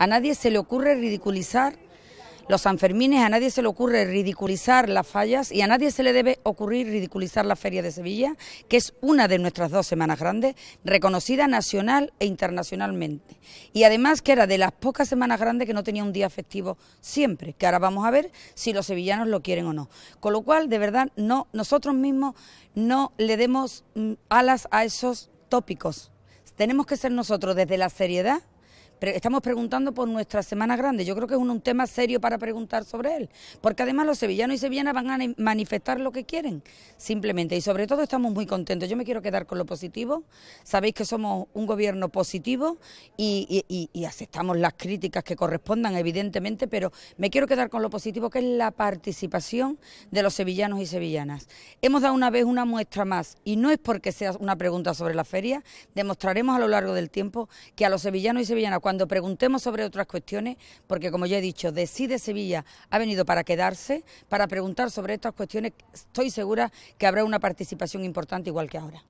A nadie se le ocurre ridiculizar los Sanfermines, a nadie se le ocurre ridiculizar las fallas y a nadie se le debe ocurrir ridiculizar la Feria de Sevilla, que es una de nuestras dos semanas grandes, reconocida nacional e internacionalmente. Y además que era de las pocas semanas grandes que no tenía un día festivo siempre, que ahora vamos a ver si los sevillanos lo quieren o no. Con lo cual, de verdad, no, nosotros mismos no le demos mm, alas a esos tópicos. Tenemos que ser nosotros desde la seriedad estamos preguntando por nuestra Semana Grande. Yo creo que es un, tema serio para preguntar sobre él, porque además los sevillanos y sevillanas van a manifestar lo que quieren, simplemente. Y sobre todo estamos muy contentos. Yo me quiero quedar con lo positivo. Sabéis que somos un gobierno positivo y aceptamos las críticas que correspondan, evidentemente, pero me quiero quedar con lo positivo, que es la participación de los sevillanos y sevillanas. Hemos dado una vez una muestra más, y no es porque sea una pregunta sobre la feria, demostraremos a lo largo del tiempo que a los sevillanos y sevillanas, cuando preguntemos sobre otras cuestiones, porque como ya he dicho, Decide Sevilla ha venido para quedarse, para preguntar sobre estas cuestiones, estoy segura que habrá una participación importante igual que ahora.